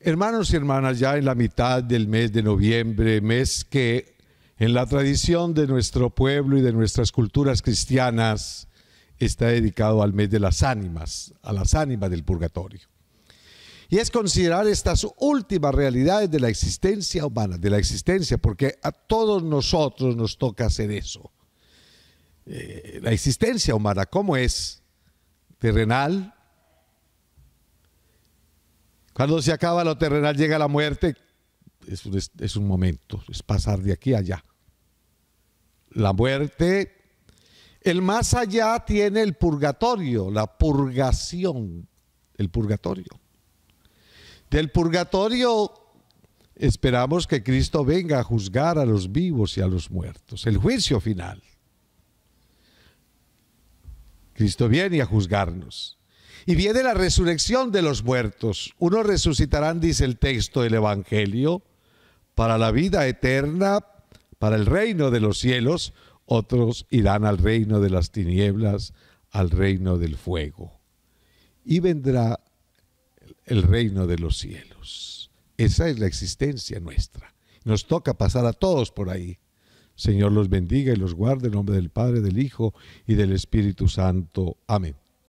Hermanos y hermanas, ya en la mitad del mes de noviembre, mes que en la tradición de nuestro pueblo y de nuestras culturas cristianas está dedicado al mes de las ánimas, a las ánimas del purgatorio. Y es considerar estas últimas realidades de la existencia humana, de la existencia, porque a todos nosotros nos toca hacer eso. Eh, la existencia humana, ¿cómo es? Terrenal, cuando se acaba lo terrenal, llega la muerte. Es un, momento, es pasar de aquí allá. La muerte, el más allá tiene el purgatorio, la purgación, el purgatorio. Del purgatorio esperamos que Cristo venga a juzgar a los vivos y a los muertos, el juicio final. Cristo viene a juzgarnos. Y viene la resurrección de los muertos. Unos resucitarán, dice el texto del Evangelio, para la vida eterna, para el reino de los cielos. Otros irán al reino de las tinieblas, al reino del fuego. Y vendrá el reino de los cielos. Esa es la existencia nuestra. Nos toca pasar a todos por ahí. Señor los bendiga y los guarde en nombre del Padre, del Hijo y del Espíritu Santo. Amén.